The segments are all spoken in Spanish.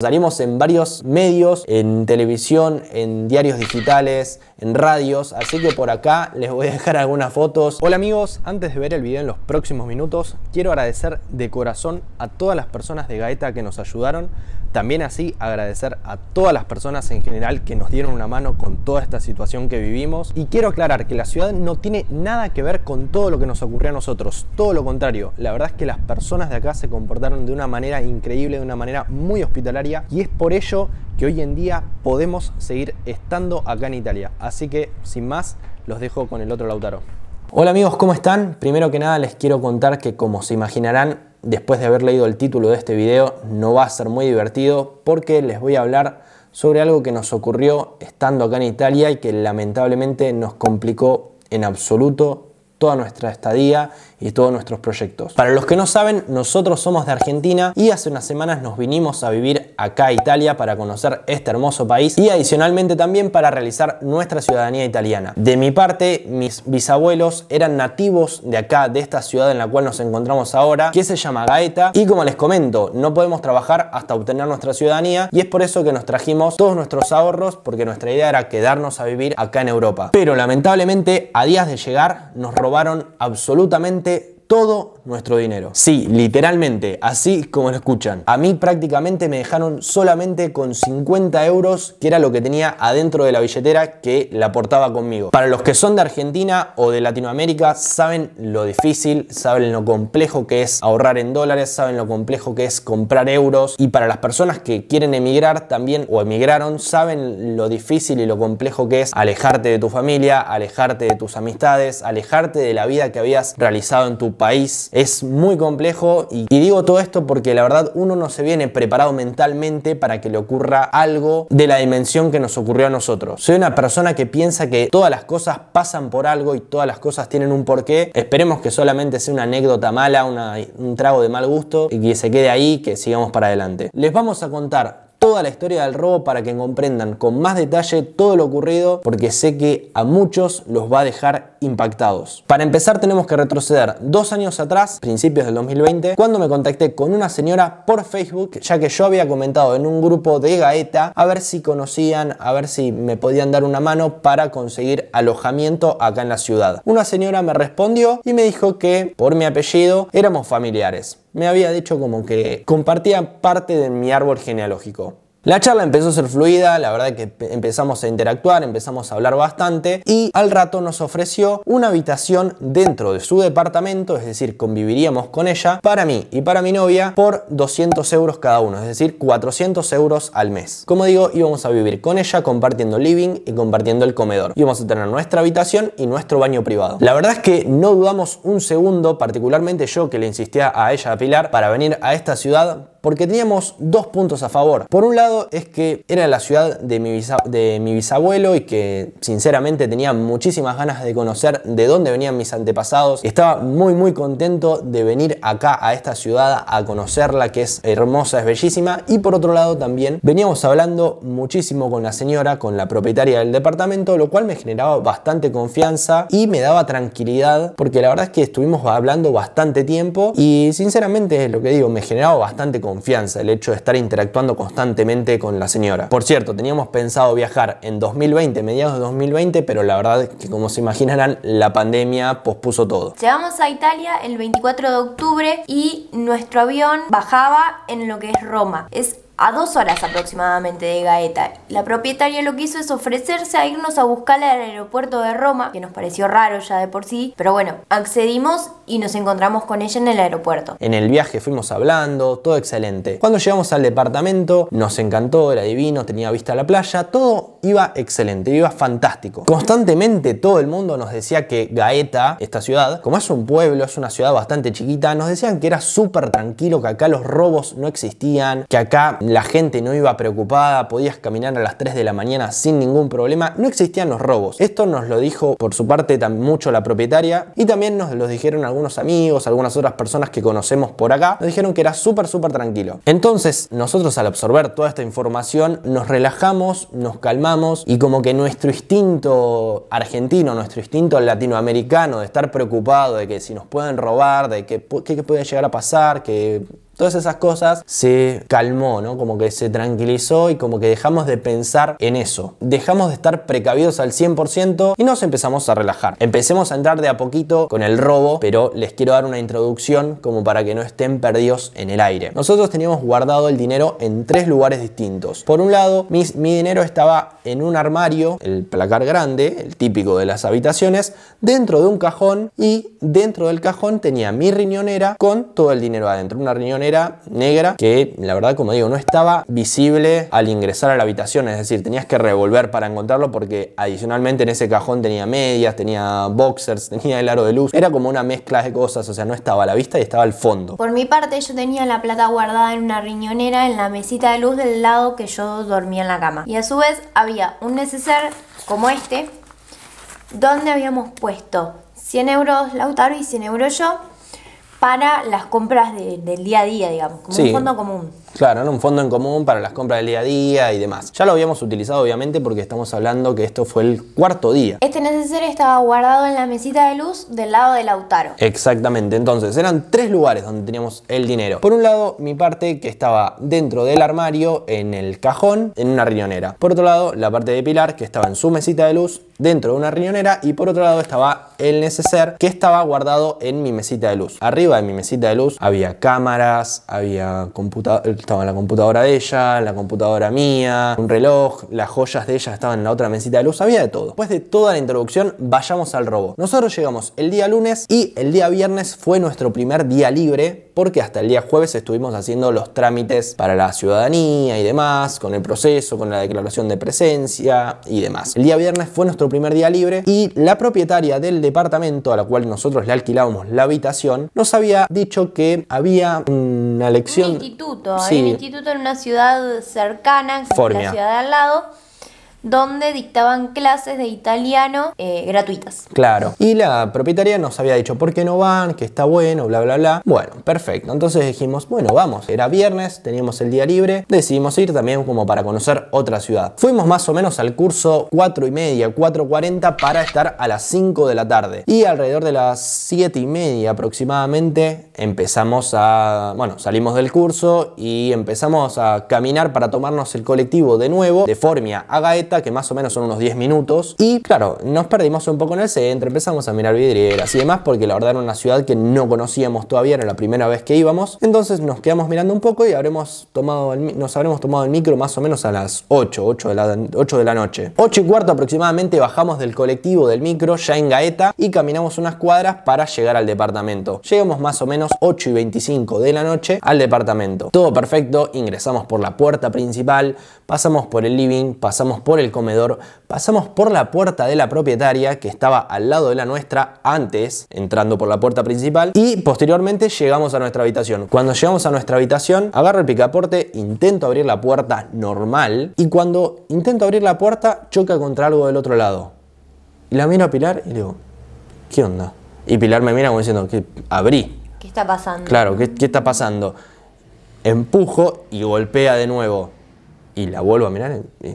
Salimos en varios medios, en televisión, en diarios digitales, en radios, así que por acá les voy a dejar algunas fotos. Hola amigos, antes de ver el video en los próximos minutos, quiero agradecer de corazón a todas las personas de Gaeta que nos ayudaron, también así agradecer a todas las personas en general que nos dieron una mano con toda esta situación que vivimos y quiero aclarar que la ciudad no tiene nada que ver con todo lo que nos ocurrió a nosotros, todo lo contrario, la verdad es que las personas de acá se comportaron de una manera increíble, de una manera muy hospitalaria y es por ello que hoy en día podemos seguir estando acá en Italia. Así que sin más, los dejo con el otro Lautaro. Hola amigos, ¿cómo están? Primero que nada les quiero contar que como se imaginarán, después de haber leído el título de este video, no va a ser muy divertido porque les voy a hablar sobre algo que nos ocurrió estando acá en Italia y que lamentablemente nos complicó en absoluto toda nuestra estadía y todos nuestros proyectos. Para los que no saben, nosotros somos de Argentina y hace unas semanas nos vinimos a vivir acá a Italia para conocer este hermoso país y adicionalmente también para realizar nuestra ciudadanía italiana. De mi parte, mis bisabuelos eran nativos de acá, de esta ciudad en la cual nos encontramos ahora, que se llama Gaeta y como les comento, no podemos trabajar hasta obtener nuestra ciudadanía y es por eso que nos trajimos todos nuestros ahorros porque nuestra idea era quedarnos a vivir acá en Europa. Pero lamentablemente a días de llegar nos robaron absolutamente todo nuestro dinero. Sí, literalmente, así como lo escuchan. A mí prácticamente me dejaron solamente con 50 euros, que era lo que tenía adentro de la billetera que la portaba conmigo. Para los que son de Argentina o de Latinoamérica, saben lo difícil, saben lo complejo que es ahorrar en dólares, saben lo complejo que es comprar euros. Y para las personas que quieren emigrar también o emigraron, saben lo difícil y lo complejo que es alejarte de tu familia, alejarte de tus amistades, alejarte de la vida que habías realizado en tu país es muy complejo y, digo todo esto porque la verdad uno no se viene preparado mentalmente para que le ocurra algo de la dimensión que nos ocurrió a nosotros. Soy una persona que piensa que todas las cosas pasan por algo y todas las cosas tienen un porqué. Esperemos que solamente sea una anécdota mala, un trago de mal gusto y que se quede ahí, que sigamos para adelante. Les vamos a contar toda la historia del robo para que comprendan con más detalle todo lo ocurrido, porque sé que a muchos los va a dejar impactados. Para empezar tenemos que retroceder dos años atrás, principios del 2020, cuando me contacté con una señora por Facebook, ya que yo había comentado en un grupo de Gaeta a ver si conocían, a ver si me podían dar una mano para conseguir alojamiento acá en la ciudad. Una señora me respondió y me dijo que por mi apellido éramos familiares. Me había dicho como que compartía parte de mi árbol genealógico. La charla empezó a ser fluida, la verdad que empezamos a interactuar, empezamos a hablar bastante y al rato nos ofreció una habitación dentro de su departamento, es decir, conviviríamos con ella para mí y para mi novia por 200 euros cada uno, es decir, 400 euros al mes. Como digo, íbamos a vivir con ella compartiendo living y compartiendo el comedor. Íbamos a tener nuestra habitación y nuestro baño privado. La verdad es que no dudamos un segundo, particularmente yo que le insistía a ella, a Pilar, para venir a esta ciudad porque teníamos dos puntos a favor. Por un lado, es que era la ciudad de mi, de mi bisabuelo y que sinceramente tenía muchísimas ganas de conocer de dónde venían mis antepasados. Estaba muy muy contento de venir acá a esta ciudad a conocerla que es hermosa, es bellísima. Y por otro lado también veníamos hablando muchísimo con la señora, con la propietaria del departamento, lo cual me generaba bastante confianza y me daba tranquilidad porque la verdad es que estuvimos hablando bastante tiempo y sinceramente es lo que digo, me generaba bastante confianza el hecho de estar interactuando constantemente con la señora. Por cierto, teníamos pensado viajar en 2020, mediados de 2020, pero la verdad es que como se imaginarán, la pandemia pospuso todo. Llegamos a Italia el 24 de octubre y nuestro avión bajaba en lo que es Roma. Es a dos horas aproximadamente de Gaeta. La propietaria lo que hizo es ofrecerse a irnos a buscarla al aeropuerto de Roma, que nos pareció raro ya de por sí, pero bueno, accedimos y nos encontramos con ella en el aeropuerto. En el viaje fuimos hablando, todo excelente. Cuando llegamos al departamento, nos encantó, era divino, tenía vista a la playa, todo iba excelente, iba fantástico. Constantemente todo el mundo nos decía que Gaeta, esta ciudad, como es un pueblo, es una ciudad bastante chiquita, nos decían que era súper tranquilo, que acá los robos no existían, que acá la gente no iba preocupada, podías caminar a las 3 de la mañana sin ningún problema, no existían los robos. Esto nos lo dijo por su parte tan mucho la propietaria y también nos lo dijeron algunos amigos, algunas otras personas que conocemos por acá, nos dijeron que era súper, súper tranquilo. Entonces, nosotros al absorber toda esta información nos relajamos, nos calmamos y como que nuestro instinto argentino, nuestro instinto latinoamericano de estar preocupado de que si nos pueden robar, de que, puede llegar a pasar, que todas esas cosas se calmó, ¿no? Como que se tranquilizó y como que dejamos de pensar en eso. Dejamos de estar precavidos al 100% y nos empezamos a relajar. Empecemos a entrar de a poquito con el robo, pero les quiero dar una introducción como para que no estén perdidos en el aire. Nosotros teníamos guardado el dinero en tres lugares distintos. Por un lado, mi, mi dinero estaba en un armario, el placar grande, el típico de las habitaciones, dentro de un cajón y dentro del cajón tenía mi riñonera con todo el dinero adentro. Una riñonera negra que la verdad como digo no estaba visible al ingresar a la habitación, es decir, tenías que revolver para encontrarlo porque adicionalmente en ese cajón tenía medias, tenía boxers, tenía el aro de luz, era como una mezcla de cosas, o sea, no estaba a la vista y estaba al fondo. Por mi parte yo tenía la plata guardada en una riñonera en la mesita de luz del lado que yo dormía en la cama. Y a su vez había un neceser como este donde habíamos puesto 100 euros Lautaro y 100 euros yo para las compras del día a día, digamos, como un fondo común. Claro, un fondo en común para las compras del día a día y demás. Ya lo habíamos utilizado obviamente porque estamos hablando que esto fue el cuarto día. Este necesario estaba guardado en la mesita de luz del lado de Lautaro. Exactamente, entonces eran tres lugares donde teníamos el dinero. Por un lado, mi parte que estaba dentro del armario, en el cajón, en una riñonera. Por otro lado, la parte de Pilar que estaba en su mesita de luz dentro de una riñonera y por otro lado estaba el neceser que estaba guardado en mi mesita de luz. Arriba de mi mesita de luz había cámaras, había computador estaba la computadora de ella, la computadora mía, un reloj, las joyas de ella estaban en la otra mesita de luz, había de todo. Después de toda la introducción, vayamos al robo. Nosotros llegamos el día lunes y el día viernes fue nuestro primer día libre porque hasta el día jueves estuvimos haciendo los trámites para la ciudadanía y demás, con el proceso, con la declaración de presencia y demás. El día viernes fue nuestro primer día libre y la propietaria del departamento a la cual nosotros le alquilábamos la habitación nos había dicho que había una lección... instituto, un instituto en una ciudad cercana, en la ciudad de al lado donde dictaban clases de italiano eh, gratuitas. Claro. Y la propietaria nos había dicho, ¿por qué no van? Que está bueno, bla, bla, bla. Bueno, perfecto. Entonces dijimos, bueno, vamos. Era viernes, teníamos el día libre, decidimos ir también como para conocer otra ciudad. Fuimos más o menos al curso 4 y media, 4.40 para estar a las 5 de la tarde. Y alrededor de las 7 y media aproximadamente empezamos a, bueno, salimos del curso y empezamos a caminar para tomarnos el colectivo de nuevo de Formia a Gaeta que más o menos son unos 10 minutos. Y claro, nos perdimos un poco en el centro, empezamos a mirar vidrieras y demás, porque la verdad era una ciudad que no conocíamos todavía, era la primera vez que íbamos. Entonces nos quedamos mirando un poco y habremos tomado nos habremos tomado el micro más o menos a las 8, 8 de la, 8 de la noche. 8 y cuarto aproximadamente bajamos del colectivo del micro ya en Gaeta y caminamos unas cuadras para llegar al departamento. Llegamos más o menos 8 y 25 de la noche al departamento. Todo perfecto, ingresamos por la puerta principal, pasamos por el living, pasamos por el comedor, pasamos por la puerta de la propietaria que estaba al lado de la nuestra antes, entrando por la puerta principal, y posteriormente llegamos a nuestra habitación. Cuando llegamos a nuestra habitación, agarro el picaporte, intento abrir la puerta normal, y cuando intento abrir la puerta, choca contra algo del otro lado. Y la miro a Pilar y le digo, ¿qué onda? Y Pilar me mira como diciendo, que abrí. ¿Qué está pasando? Claro, ¿qué, ¿qué, está pasando? Empujo y golpea de nuevo. Y la vuelvo a mirar. Y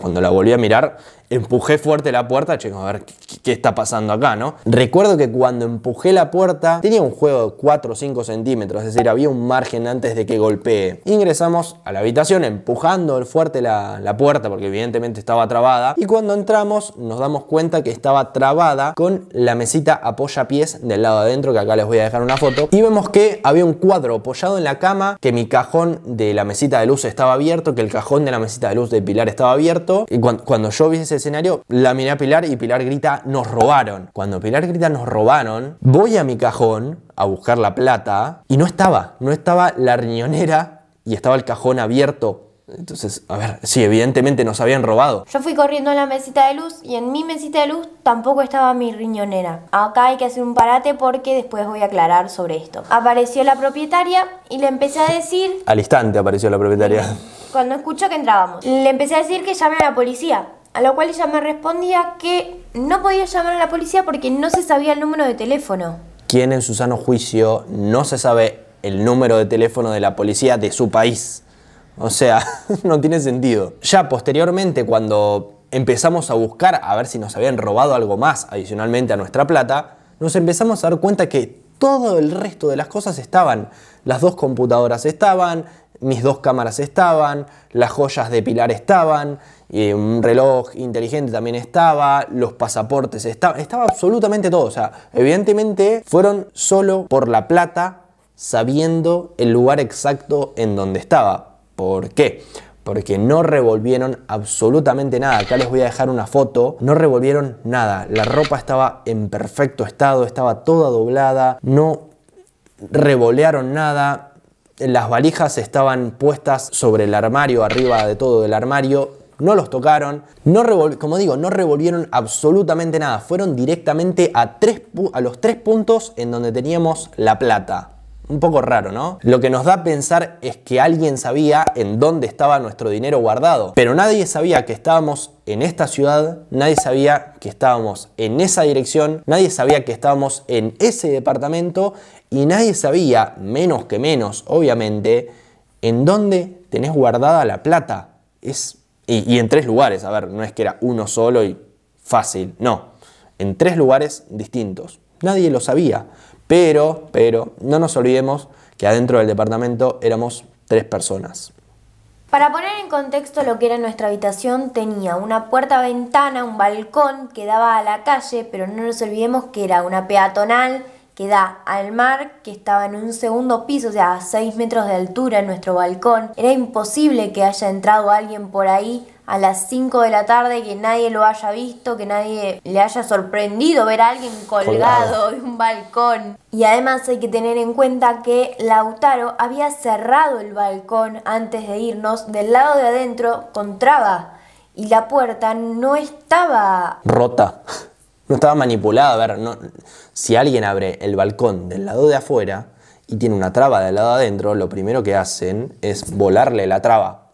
cuando la volví a mirar empujé fuerte la puerta, chicos, a ver qué está pasando acá, ¿no? Recuerdo que cuando empujé la puerta tenía un juego de 4 o 5 centímetros, es decir, había un margen antes de que golpee. Ingresamos a la habitación empujando fuerte la, puerta porque evidentemente estaba trabada y cuando entramos nos damos cuenta que estaba trabada con la mesita apoya pies del lado adentro, que acá les voy a dejar una foto, y vemos que había un cuadro apoyado en la cama, que mi cajón de la mesita de luz estaba abierto, que el cajón de la mesita de luz de pilar estaba abierto, y cuando, cuando yo vi ese escenario, la miré a Pilar y Pilar grita, nos robaron. Cuando Pilar grita, nos robaron, voy a mi cajón a buscar la plata y no estaba, no estaba la riñonera y estaba el cajón abierto entonces, a ver, sí, evidentemente nos habían robado. Yo fui corriendo a la mesita de luz y en mi mesita de luz tampoco estaba mi riñonera. Acá hay que hacer un parate porque después voy a aclarar sobre esto. Apareció la propietaria y le empecé a decir... Al instante apareció la propietaria. Cuando escuchó que entrábamos. Le empecé a decir que llame a la policía a lo cual ella me respondía que no podía llamar a la policía porque no se sabía el número de teléfono. ¿Quién en su sano juicio no se sabe el número de teléfono de la policía de su país? O sea, no tiene sentido. Ya posteriormente, cuando empezamos a buscar a ver si nos habían robado algo más adicionalmente a nuestra plata, nos empezamos a dar cuenta que todo el resto de las cosas estaban. Las dos computadoras estaban, mis dos cámaras estaban, las joyas de Pilar estaban, y un reloj inteligente también estaba, los pasaportes estaban, estaba absolutamente todo. O sea, evidentemente fueron solo por la plata sabiendo el lugar exacto en donde estaba. ¿Por qué? porque no revolvieron absolutamente nada. Acá les voy a dejar una foto. No revolvieron nada. La ropa estaba en perfecto estado, estaba toda doblada, no revolearon nada. Las valijas estaban puestas sobre el armario, arriba de todo el armario. No los tocaron, no como digo, no revolvieron absolutamente nada. Fueron directamente a, tres a los tres puntos en donde teníamos la plata un poco raro, ¿no? Lo que nos da a pensar es que alguien sabía en dónde estaba nuestro dinero guardado, pero nadie sabía que estábamos en esta ciudad, nadie sabía que estábamos en esa dirección, nadie sabía que estábamos en ese departamento y nadie sabía, menos que menos, obviamente, en dónde tenés guardada la plata. Es y, y en tres lugares, a ver, no es que era uno solo y fácil, no, en tres lugares distintos. Nadie lo sabía. Pero, pero, no nos olvidemos que adentro del departamento éramos tres personas. Para poner en contexto lo que era nuestra habitación, tenía una puerta-ventana, un balcón que daba a la calle, pero no nos olvidemos que era una peatonal que da al mar, que estaba en un segundo piso, o sea, a 6 metros de altura en nuestro balcón. Era imposible que haya entrado alguien por ahí a las 5 de la tarde, que nadie lo haya visto, que nadie le haya sorprendido ver a alguien colgado, colgado de un balcón. Y además hay que tener en cuenta que Lautaro había cerrado el balcón antes de irnos del lado de adentro con traba y la puerta no estaba rota no estaba manipulada. A ver, si alguien abre el balcón del lado de afuera y tiene una traba del lado adentro, lo primero que hacen es volarle la traba.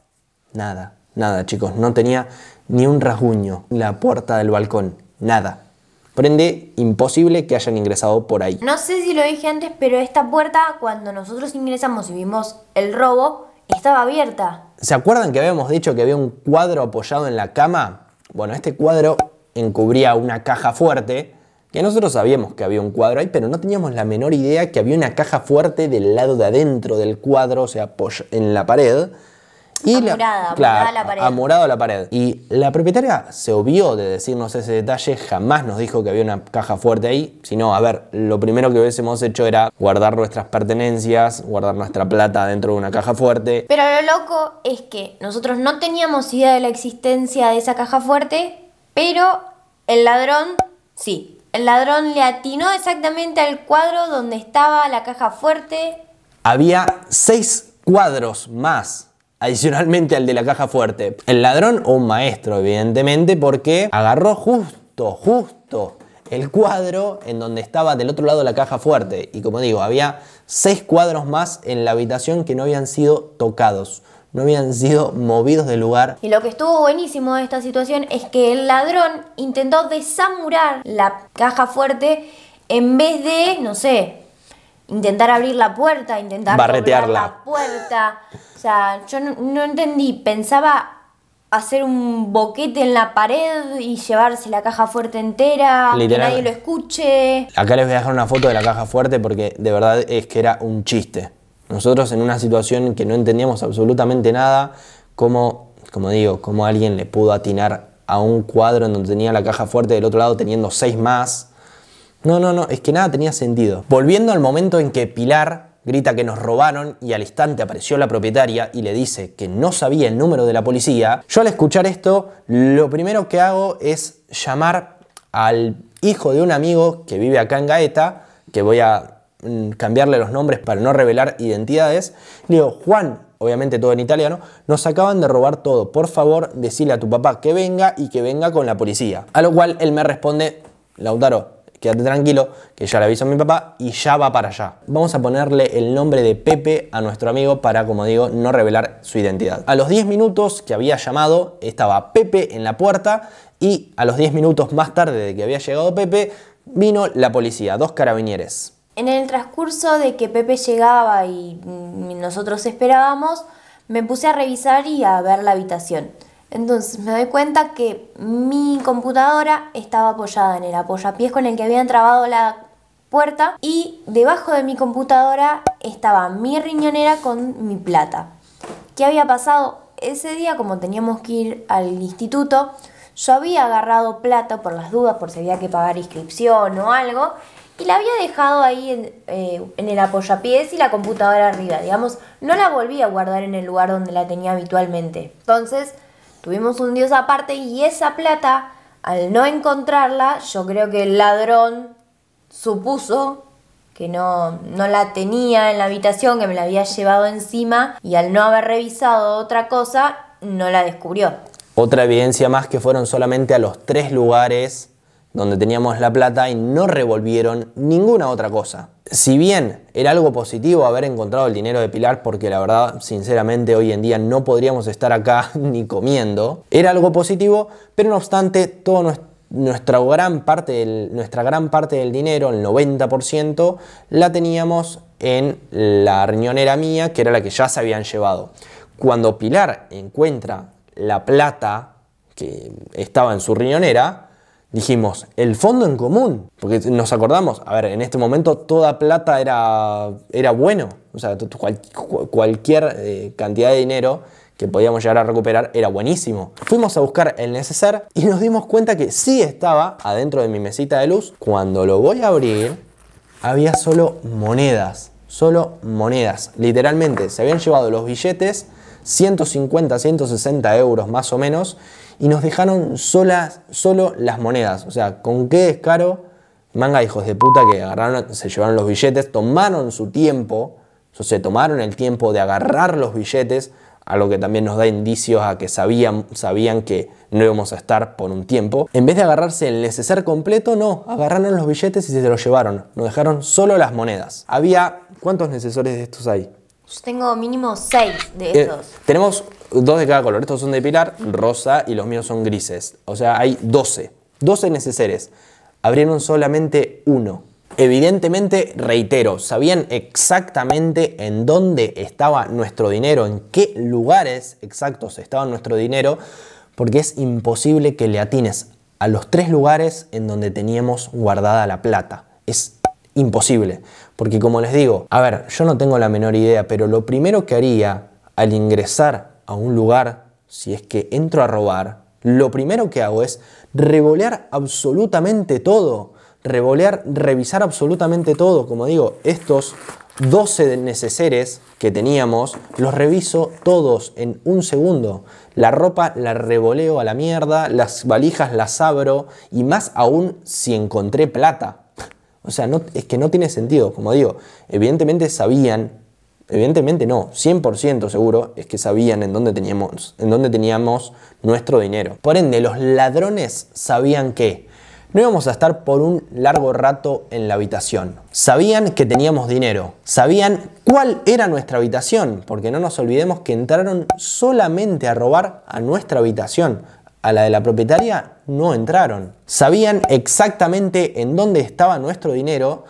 Nada, nada, chicos. No tenía ni un rasguño la puerta del balcón. Nada. Por imposible que hayan ingresado por ahí. No sé si lo dije antes, pero esta puerta, cuando nosotros ingresamos y vimos el robo, estaba abierta. ¿Se acuerdan que habíamos dicho que había un cuadro apoyado en la cama? Bueno, este cuadro encubría una caja fuerte, que nosotros sabíamos que había un cuadro ahí, pero no teníamos la menor idea que había una caja fuerte del lado de adentro del cuadro, o sea, en la pared. Y la, a la pared. a la pared. Y la propietaria se obvió de decirnos ese detalle, jamás nos dijo que había una caja fuerte ahí, sino, a ver, lo primero que hubiésemos hecho era guardar nuestras pertenencias, guardar nuestra plata dentro de una caja fuerte. Pero lo loco es que nosotros no teníamos idea de la existencia de esa caja fuerte, pero el ladrón, sí, el ladrón le atinó exactamente al cuadro donde estaba la caja fuerte. Había seis cuadros más adicionalmente al de la caja fuerte. El ladrón, un maestro, evidentemente, porque agarró justo, justo el cuadro en donde estaba del otro lado la caja fuerte. Y como digo, había seis cuadros más en la habitación que no habían sido tocados no habían sido movidos del lugar. Y lo que estuvo buenísimo de esta situación es que el ladrón intentó desamurar la caja fuerte en vez de, no sé, intentar abrir la puerta, intentar barretearla. la puerta. O sea, yo no, entendí, pensaba hacer un boquete en la pared y llevarse la caja fuerte entera, que nadie lo escuche. Acá les voy a dejar una foto de la caja fuerte porque de verdad es que era un chiste. Nosotros en una situación que no entendíamos absolutamente nada, cómo, como digo, cómo alguien le pudo atinar a un cuadro en donde tenía la caja fuerte del otro lado teniendo seis más. No, no, no, es que nada tenía sentido. Volviendo al momento en que Pilar grita que nos robaron y al instante apareció la propietaria y le dice que no sabía el número de la policía, yo al escuchar esto, lo primero que hago es llamar al hijo de un amigo que vive acá en Gaeta, que voy a Mm, cambiarle los nombres para no revelar identidades. Le digo, Juan, obviamente todo en italiano, nos acaban de robar todo. Por favor, Decirle a tu papá que venga y que venga con la policía. A lo cual él me responde, Lautaro, quédate tranquilo, que ya le aviso a mi papá y ya va para allá. Vamos a ponerle el nombre de Pepe a nuestro amigo para, como digo, no revelar su identidad. A los 10 minutos que había llamado, estaba Pepe en la puerta y a los 10 minutos más tarde de que había llegado Pepe, vino la policía, dos carabinieres. En el transcurso de que Pepe llegaba y nosotros esperábamos, me puse a revisar y a ver la habitación. Entonces me doy cuenta que mi computadora estaba apoyada en el apoyapiés con el que habían trabado la puerta y debajo de mi computadora estaba mi riñonera con mi plata. ¿Qué había pasado? Ese día, como teníamos que ir al instituto, yo había agarrado plata por las dudas, por si había que pagar inscripción o algo, y la había dejado ahí eh, en, el apoyapiés y la computadora arriba, digamos, no la volví a guardar en el lugar donde la tenía habitualmente. Entonces, tuvimos un dios aparte y esa plata, al no encontrarla, yo creo que el ladrón supuso que no, no la tenía en la habitación, que me la había llevado encima y al no haber revisado otra cosa, no la descubrió. Otra evidencia más que fueron solamente a los tres lugares donde teníamos la plata y no revolvieron ninguna otra cosa. Si bien era algo positivo haber encontrado el dinero de Pilar, porque la verdad, sinceramente, hoy en día no podríamos estar acá ni comiendo, era algo positivo, pero no obstante, toda nuestra gran, parte nuestra gran parte del dinero, el 90%, la teníamos en la riñonera mía, que era la que ya se habían llevado. Cuando Pilar encuentra la plata que estaba en su riñonera, dijimos, el fondo en común, porque nos acordamos, a ver, en este momento toda plata era, era bueno, o sea, cualquier eh, cantidad de dinero que podíamos llegar a recuperar era buenísimo. Fuimos a buscar el neceser y nos dimos cuenta que sí estaba adentro de mi mesita de luz. Cuando lo voy a abrir, había solo monedas, solo monedas, literalmente, se habían llevado los billetes 150, 160 euros más o menos, y nos dejaron solas, solo las monedas. O sea, ¿con qué descaro? Manga hijos de puta que agarraron, se llevaron los billetes, tomaron su tiempo, o se tomaron el tiempo de agarrar los billetes, algo que también nos da indicios a que sabían, sabían que no íbamos a estar por un tiempo. En vez de agarrarse el neceser completo, no, agarraron los billetes y se los llevaron. Nos dejaron solo las monedas. Había, ¿cuántos necesores de estos hay? Yo tengo mínimo seis de eh, estos. tenemos dos de cada color. Estos son de pilar, rosa y los míos son grises. O sea, hay 12. 12 neceseres. Abrieron solamente uno. Evidentemente, reitero, sabían exactamente en dónde estaba nuestro dinero, en qué lugares exactos estaba nuestro dinero, porque es imposible que le atines a los tres lugares en donde teníamos guardada la plata. Es imposible. Porque como les digo, a ver, yo no tengo la menor idea, pero lo primero que haría al ingresar a un lugar, si es que entro a robar, lo primero que hago es revolear absolutamente todo. Revolear, revisar absolutamente todo. Como digo, estos 12 neceseres que teníamos, los reviso todos en un segundo. La ropa la revoleo a la mierda, las valijas las abro y más aún si encontré plata. O sea, es que no tiene sentido. Como digo, evidentemente sabían, evidentemente no, 100% seguro es que sabían en teníamos, en dónde teníamos nuestro dinero. Por ende, los ladrones sabían que no íbamos a estar por un largo rato en la habitación. Sabían que teníamos dinero, sabían cuál era nuestra habitación, porque no nos olvidemos que entraron solamente a robar a nuestra habitación a la de la propietaria no entraron. Sabían exactamente en dónde estaba nuestro dinero.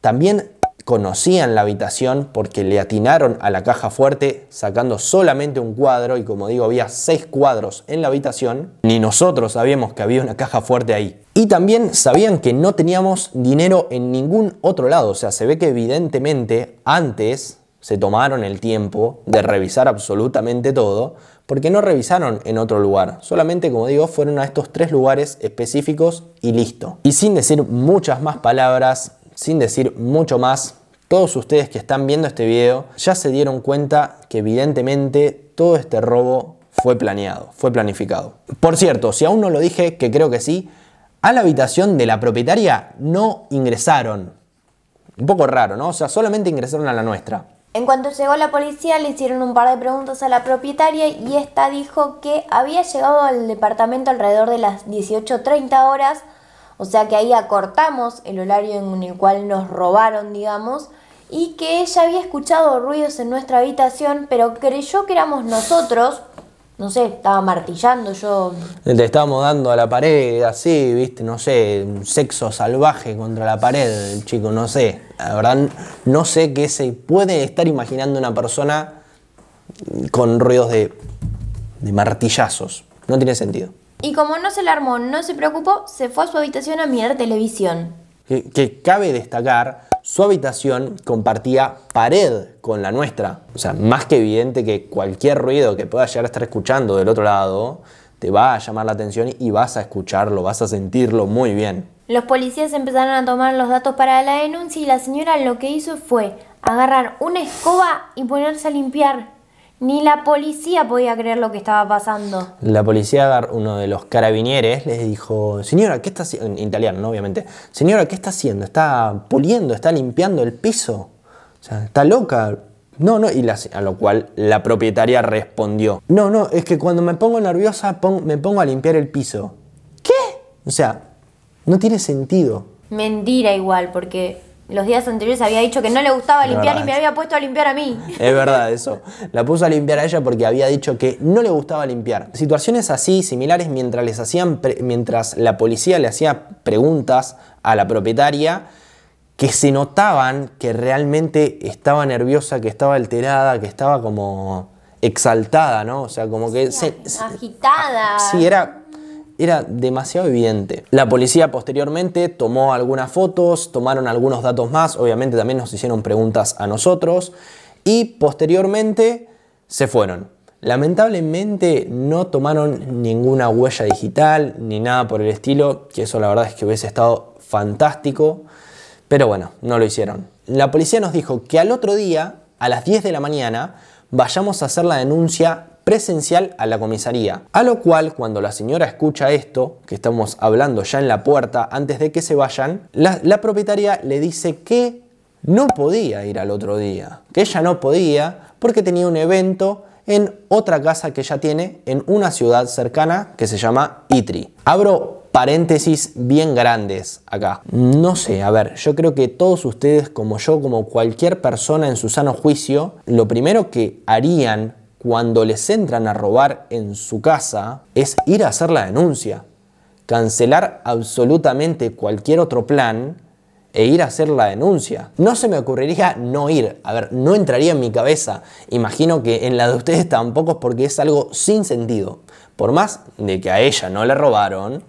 También conocían la habitación porque le atinaron a la caja fuerte sacando solamente un cuadro y como digo había seis cuadros en la habitación, ni nosotros sabíamos que había una caja fuerte ahí. Y también sabían que no teníamos dinero en ningún otro lado, o sea, se ve que evidentemente antes se tomaron el tiempo de revisar absolutamente todo porque no revisaron en otro lugar. Solamente, como digo, fueron a estos tres lugares específicos y listo. Y sin decir muchas más palabras, sin decir mucho más, todos ustedes que están viendo este video ya se dieron cuenta que evidentemente todo este robo fue planeado, fue planificado. Por cierto, si aún no lo dije, que creo que sí, a la habitación de la propietaria no ingresaron. Un poco raro, ¿no? O sea, solamente ingresaron a la nuestra. En cuanto llegó la policía le hicieron un par de preguntas a la propietaria y esta dijo que había llegado al departamento alrededor de las 18.30 horas, o sea que ahí acortamos el horario en el cual nos robaron, digamos, y que ella había escuchado ruidos en nuestra habitación, pero creyó que éramos nosotros, no sé, estaba martillando yo. Te estábamos dando a la pared, así, viste, no sé, un sexo salvaje contra la pared, chico, no sé. La verdad, no sé qué se puede estar imaginando una persona con ruidos de, de martillazos. No tiene sentido. Y como no se alarmó, no se preocupó, se fue a su habitación a mirar televisión. que cabe destacar su habitación compartía pared con la nuestra. O sea, más que evidente que cualquier ruido que puedas llegar a estar escuchando del otro lado te va a llamar la atención y vas a escucharlo, vas a sentirlo muy bien. Los policías empezaron a tomar los datos para la denuncia y la señora lo que hizo fue agarrar una escoba y ponerse a limpiar ni la policía podía creer lo que estaba pasando. La policía, uno de los carabinieres, les dijo, señora, ¿qué está haciendo? En italiano, obviamente. Señora, ¿qué está haciendo? Está puliendo? está limpiando el piso. O sea, está loca. No, no, y a lo cual la propietaria respondió, no, no, es que cuando me pongo nerviosa me pongo a limpiar el piso. ¿Qué? O sea, no tiene sentido. Mentira igual, porque los días anteriores había dicho que no le gustaba limpiar y me había puesto a limpiar a mí. Es verdad eso. La puso a limpiar a ella porque había dicho que no le gustaba limpiar. Situaciones así, similares, mientras, les hacían mientras la policía le hacía preguntas a la propietaria que se notaban que realmente estaba nerviosa, que estaba alterada, que estaba como exaltada, ¿no? O sea, como que... agitada. sí, era era demasiado evidente. La policía posteriormente tomó algunas fotos, tomaron algunos datos más, obviamente también nos hicieron preguntas a nosotros y posteriormente se fueron. Lamentablemente no tomaron ninguna huella digital ni nada por el estilo, que eso la verdad es que hubiese estado fantástico, pero bueno, no lo hicieron. La policía nos dijo que al otro día, a las 10 de la mañana, vayamos a hacer la denuncia presencial a la comisaría. A lo cual, cuando la señora escucha esto, que estamos hablando ya en la puerta, antes de que se vayan, la, propietaria le dice que no podía ir al otro día, que ella no podía porque tenía un evento en otra casa que ella tiene en una ciudad cercana que se llama Itri. Abro paréntesis bien grandes acá. No sé, a ver, yo creo que todos ustedes, como yo, como cualquier persona en su sano juicio, lo primero que harían cuando les entran a robar en su casa es ir a hacer la denuncia, cancelar absolutamente cualquier otro plan e ir a hacer la denuncia. No se me ocurriría no ir, a ver, no entraría en mi cabeza, imagino que en la de ustedes tampoco porque es algo sin sentido. Por más de que a ella no le robaron,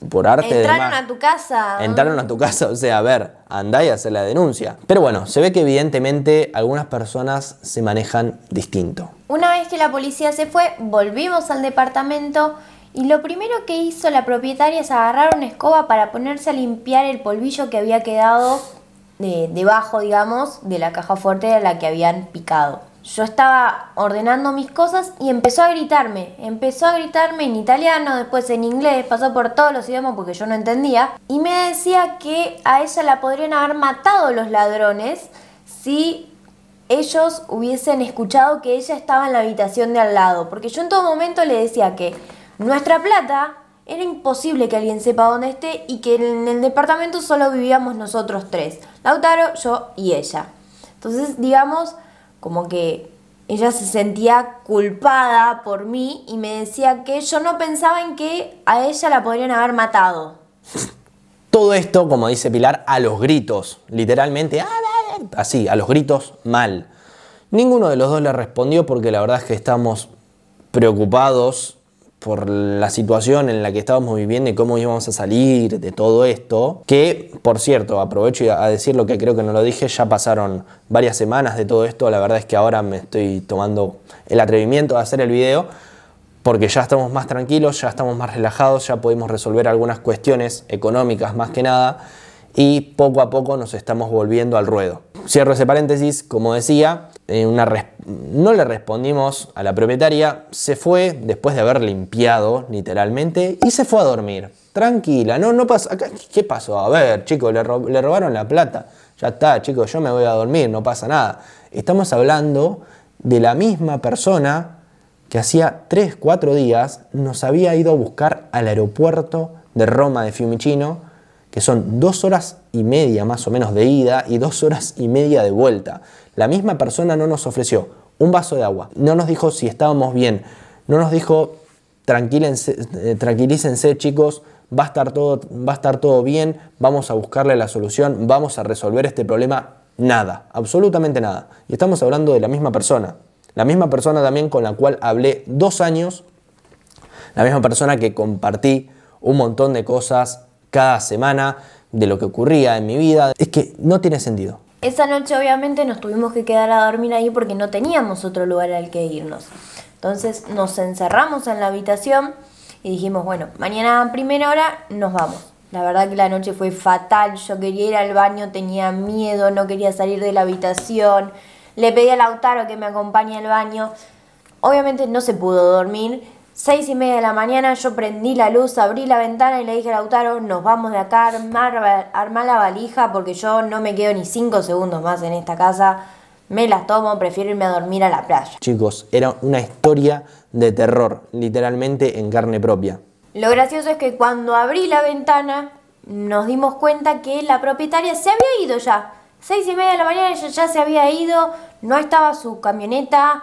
Entraron a tu casa. Entraron a tu casa, o sea, a ver, andá y hacer la denuncia. Pero bueno, se ve que evidentemente algunas personas se manejan distinto. Una vez que la policía se fue, volvimos al departamento y lo primero que hizo la propietaria es agarrar una escoba para ponerse a limpiar el polvillo que había quedado debajo, digamos, de la caja fuerte de la que habían picado yo estaba ordenando mis cosas y empezó a gritarme. Empezó a gritarme en italiano, después en inglés, pasó por todos los idiomas porque yo no entendía. Y me decía que a ella la podrían haber matado los ladrones si ellos hubiesen escuchado que ella estaba en la habitación de al lado. Porque yo en todo momento le decía que nuestra plata era imposible que alguien sepa dónde esté y que en el departamento solo vivíamos nosotros tres. Lautaro, yo y ella. Entonces, digamos como que ella se sentía culpada por mí y me decía que yo no pensaba en que a ella la podrían haber matado. Todo esto, como dice Pilar, a los gritos, literalmente, ah, ah, ah", así, a los gritos mal. Ninguno de los dos le respondió porque la verdad es que estamos preocupados por la situación en la que estábamos viviendo y cómo íbamos a salir de todo esto, que por cierto, aprovecho a decir lo que creo que no lo dije, ya pasaron varias semanas de todo esto, la verdad es que ahora me estoy tomando el atrevimiento de hacer el video, porque ya estamos más tranquilos, ya estamos más relajados, ya podemos resolver algunas cuestiones económicas más que nada, y poco a poco nos estamos volviendo al ruedo. Cierro ese paréntesis, como decía, eh, no le respondimos a la propietaria, se fue después de haber limpiado literalmente y se fue a dormir. Tranquila, no, no pasa, ¿qué pasó? A ver, chicos, le, le robaron la plata. Ya está, chicos, yo me voy a dormir, no pasa nada. Estamos hablando de la misma persona que hacía 3, 4 días nos había ido a buscar al aeropuerto de Roma de Fiumicino, que son dos horas y media más o menos de ida y dos horas y media de vuelta. La misma persona no nos ofreció un vaso de agua, no nos dijo si estábamos bien, no nos dijo eh, tranquilícense chicos, va a, estar todo, va a estar todo bien, vamos a buscarle la solución, vamos a resolver este problema. Nada, absolutamente nada. Y estamos hablando de la misma persona. La misma persona también con la cual hablé dos años, la misma persona que compartí un montón de cosas cada semana de lo que ocurría en mi vida. Es que no tiene sentido. Esa noche obviamente nos tuvimos que quedar a dormir ahí porque no teníamos otro lugar al que irnos. Entonces nos encerramos en la habitación y dijimos, bueno, mañana a primera hora nos vamos. La verdad que la noche fue fatal, yo quería ir al baño, tenía miedo, no quería salir de la habitación. Le pedí a Lautaro que me acompañe al baño. Obviamente no se pudo dormir 6 y media de la mañana yo prendí la luz, abrí la ventana y le dije a Lautaro, nos vamos de acá, armar, armar la valija porque yo no me quedo ni cinco segundos más en esta casa. Me las tomo, prefiero irme a dormir a la playa. Chicos, era una historia de terror, literalmente en carne propia. Lo gracioso es que cuando abrí la ventana nos dimos cuenta que la propietaria se había ido ya. Seis y media de la mañana ella ya se había ido, no estaba su camioneta,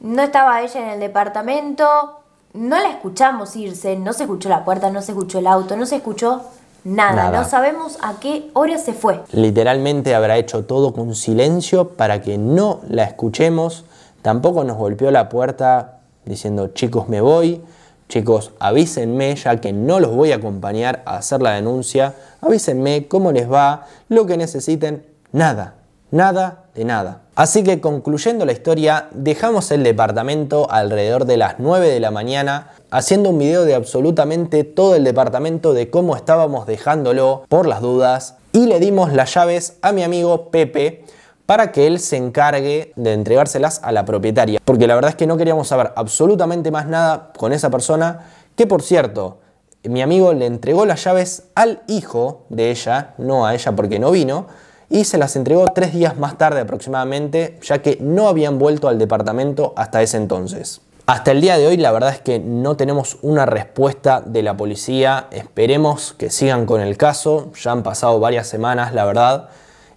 no estaba ella en el departamento, no la escuchamos irse, no se escuchó la puerta, no se escuchó el auto, no se escuchó nada, no sabemos a qué hora se fue. Literalmente habrá hecho todo con silencio para que no la escuchemos, tampoco nos golpeó la puerta diciendo chicos me voy, chicos avísenme ya que no los voy a acompañar a hacer la denuncia, avísenme cómo les va, lo que necesiten, nada, nada, nada. Así que concluyendo la historia, dejamos el departamento alrededor de las 9 de la mañana haciendo un video de absolutamente todo el departamento de cómo estábamos dejándolo por las dudas y le dimos las llaves a mi amigo Pepe para que él se encargue de entregárselas a la propietaria. Porque la verdad es que no queríamos saber absolutamente más nada con esa persona, que por cierto, mi amigo le entregó las llaves al hijo de ella, no a ella porque no vino, y se las entregó tres días más tarde aproximadamente, ya que no habían vuelto al departamento hasta ese entonces. Hasta el día de hoy la verdad es que no tenemos una respuesta de la policía, esperemos que sigan con el caso, ya han pasado varias semanas la verdad,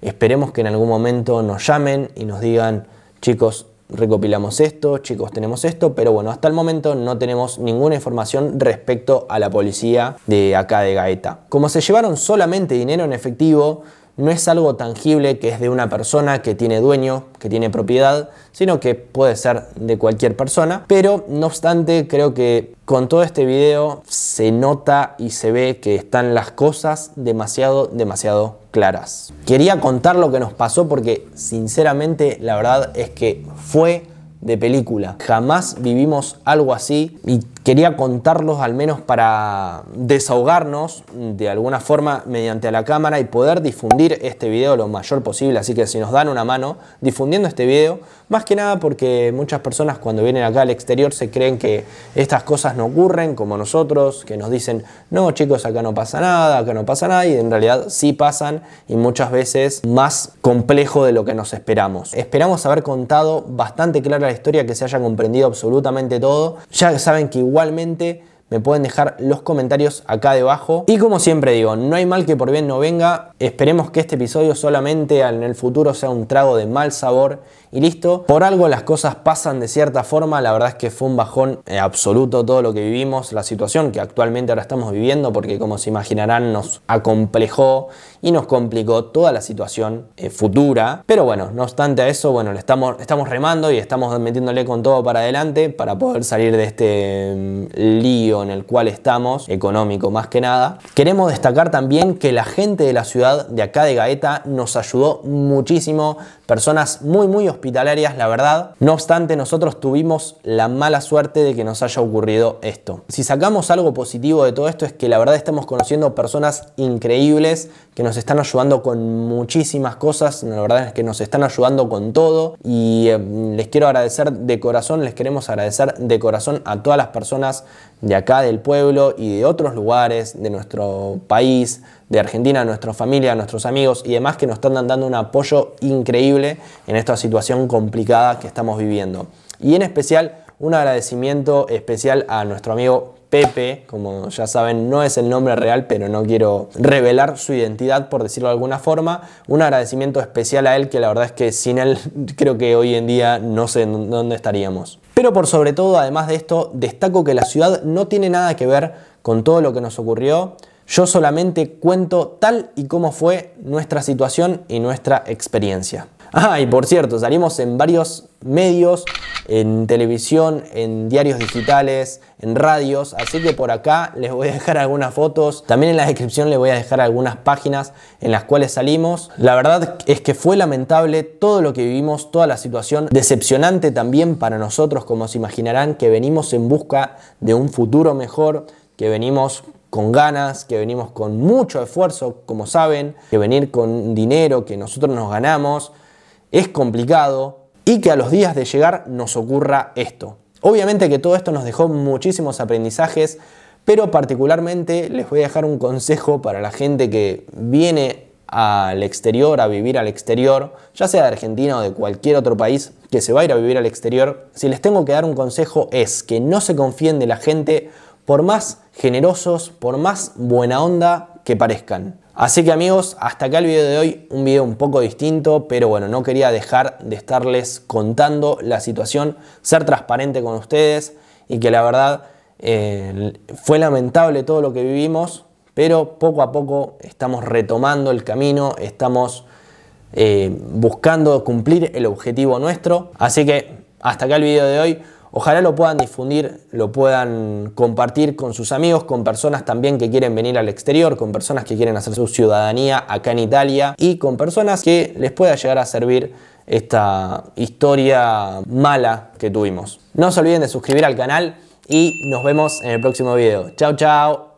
esperemos que en algún momento nos llamen y nos digan, chicos, recopilamos esto, chicos, tenemos esto, pero bueno, hasta el momento no tenemos ninguna información respecto a la policía de acá de Gaeta. Como se llevaron solamente dinero en efectivo, no es algo tangible que es de una persona que tiene dueño, que tiene propiedad, sino que puede ser de cualquier persona. Pero no obstante, creo que con todo este video se nota y se ve que están las cosas demasiado, demasiado claras. Quería contar lo que nos pasó porque sinceramente la verdad es que fue de película. Jamás vivimos algo así y quería contarlos al menos para desahogarnos de alguna forma mediante la cámara y poder difundir este video lo mayor posible. Así que si nos dan una mano difundiendo este video, más que nada porque muchas personas cuando vienen acá al exterior se creen que estas cosas no ocurren como nosotros, que nos dicen, no chicos, acá no pasa nada, acá no pasa nada, y en realidad sí pasan y muchas veces más complejo de lo que nos esperamos. Esperamos haber contado bastante clara la historia, que se haya comprendido absolutamente todo. Ya saben que igualmente me pueden dejar los comentarios acá debajo. Y como siempre digo, no hay mal que por bien no venga. Esperemos que este episodio solamente en el futuro sea un trago de mal sabor y listo. Por algo las cosas pasan de cierta forma, la verdad es que fue un bajón eh, absoluto todo lo que vivimos, la situación que actualmente ahora estamos viviendo, porque como se imaginarán nos acomplejó y nos complicó toda la situación eh, futura. Pero bueno, no obstante a eso, bueno, le estamos, estamos remando y estamos metiéndole con todo para adelante para poder salir de este mm, lío en el cual estamos, económico más que nada. Queremos destacar también que la gente de la ciudad de acá de Gaeta nos ayudó muchísimo, personas muy muy hospitales hospitalarias, la verdad. No obstante, nosotros tuvimos la mala suerte de que nos haya ocurrido esto. Si sacamos algo positivo de todo esto es que la verdad estamos conociendo personas increíbles que nos están ayudando con muchísimas cosas, la verdad es que nos están ayudando con todo y eh, les quiero agradecer de corazón, les queremos agradecer de corazón a todas las personas de acá del pueblo y de otros lugares, de nuestro país, de Argentina, nuestra familia, nuestros amigos y demás que nos están dando un apoyo increíble en esta situación complicada que estamos viviendo. Y en especial un agradecimiento especial a nuestro amigo Pepe, como ya saben, no es el nombre real, pero no quiero revelar su identidad, por decirlo de alguna forma. Un agradecimiento especial a él, que la verdad es que sin él creo que hoy en día no sé dónde estaríamos. Pero por sobre todo, además de esto, destaco que la ciudad no tiene nada que ver con todo lo que nos ocurrió. Yo solamente cuento tal y como fue nuestra situación y nuestra experiencia. Ah, y por cierto, salimos en varios medios, en televisión, en diarios digitales, en radios, así que por acá les voy a dejar algunas fotos, también en la descripción les voy a dejar algunas páginas en las cuales salimos. La verdad es que fue lamentable todo lo que vivimos, toda la situación, decepcionante también para nosotros, como se imaginarán, que venimos en busca de un futuro mejor, que venimos con ganas, que venimos con mucho esfuerzo, como saben, que venir con dinero que nosotros nos ganamos, es complicado y que a los días de llegar nos ocurra esto. Obviamente que todo esto nos dejó muchísimos aprendizajes, pero particularmente les voy a dejar un consejo para la gente que viene al exterior, a vivir al exterior, ya sea de Argentina o de cualquier otro país que se va a ir a vivir al exterior, si les tengo que dar un consejo es que no se confíen de la gente por más generosos, por más buena onda que parezcan. Así que amigos, hasta acá el video de hoy, un video un poco distinto, pero bueno, no quería dejar de estarles contando la situación, ser transparente con ustedes y que la verdad eh, fue lamentable todo lo que vivimos, pero poco a poco estamos retomando el camino, estamos eh, buscando cumplir el objetivo nuestro. Así que hasta acá el video de hoy. Ojalá lo puedan difundir, lo puedan compartir con sus amigos, con personas también que quieren venir al exterior, con personas que quieren hacer su ciudadanía acá en Italia y con personas que les pueda llegar a servir esta historia mala que tuvimos. No se olviden de suscribir al canal y nos vemos en el próximo video. Chao, chao.